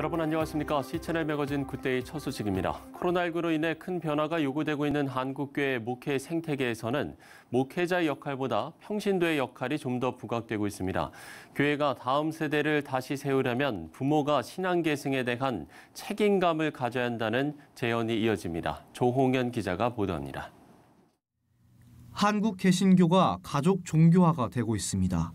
여러분 안녕하십니까. 시채널 매거진 굿데이 첫 소식입니다. 코로나19로 인해 큰 변화가 요구되고 있는 한국교회 목회 생태계에서는 목회자의 역할보다 평신도의 역할이 좀 더 부각되고 있습니다. 교회가 다음 세대를 다시 세우려면 부모가 신앙 계승에 대한 책임감을 가져야 한다는 제언이 이어집니다. 조홍현 기자가 보도합니다. 한국 개신교가 가족 종교화가 되고 있습니다.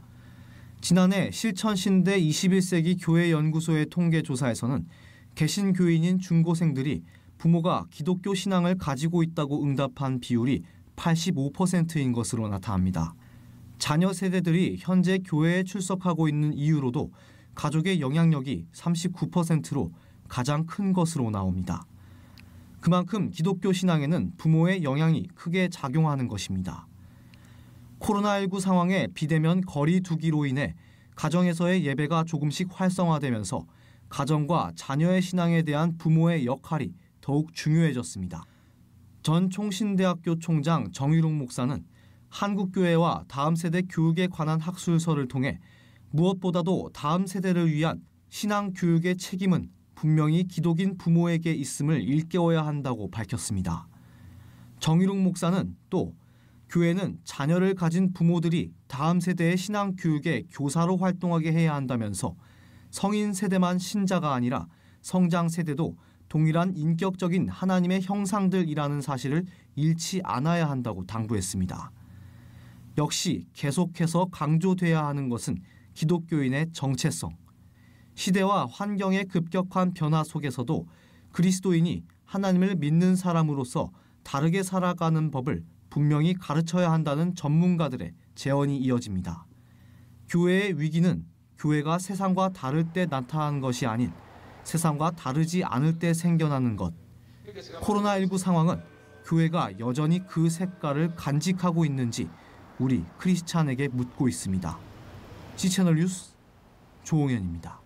지난해 실천신대 21세기 교회연구소의 통계조사에서는 개신교인인 중고생들이 부모가 기독교 신앙을 가지고 있다고 응답한 비율이 85%인 것으로 나타납니다. 자녀 세대들이 현재 교회에 출석하고 있는 이유로도 가족의 영향력이 39%로 가장 큰 것으로 나옵니다. 그만큼 기독교 신앙에는 부모의 영향이 크게 작용하는 것입니다. 코로나19 상황에 비대면 거리 두기로 인해 가정에서의 예배가 조금씩 활성화되면서 가정과 자녀의 신앙에 대한 부모의 역할이 더욱 중요해졌습니다. 전 총신대학교 총장 정유록 목사는 한국교회와 다음 세대 교육에 관한 학술서를 통해 무엇보다도 다음 세대를 위한 신앙 교육의 책임은 분명히 기독인 부모에게 있음을 일깨워야 한다고 밝혔습니다. 정유록 목사는 또 교회는 자녀를 가진 부모들이 다음 세대의 신앙 교육의 교사로 활동하게 해야 한다면서 성인 세대만 신자가 아니라 성장 세대도 동일한 인격적인 하나님의 형상들이라는 사실을 잃지 않아야 한다고 당부했습니다. 역시 계속해서 강조돼야 하는 것은 기독교인의 정체성. 시대와 환경의 급격한 변화 속에서도 그리스도인이 하나님을 믿는 사람으로서 다르게 살아가는 법을 분명히 가르쳐야 한다는 전문가들의 재언이 이어집니다. 교회의 위기는 교회가 세상과 다를 때 나타난 것이 아닌 세상과 다르지 않을 때 생겨나는 것. 코로나19 상황은 교회가 여전히 그 색깔을 간직하고 있는지 우리 크리스찬에게 묻고 있습니다. 지채널 뉴스 조홍현입니다.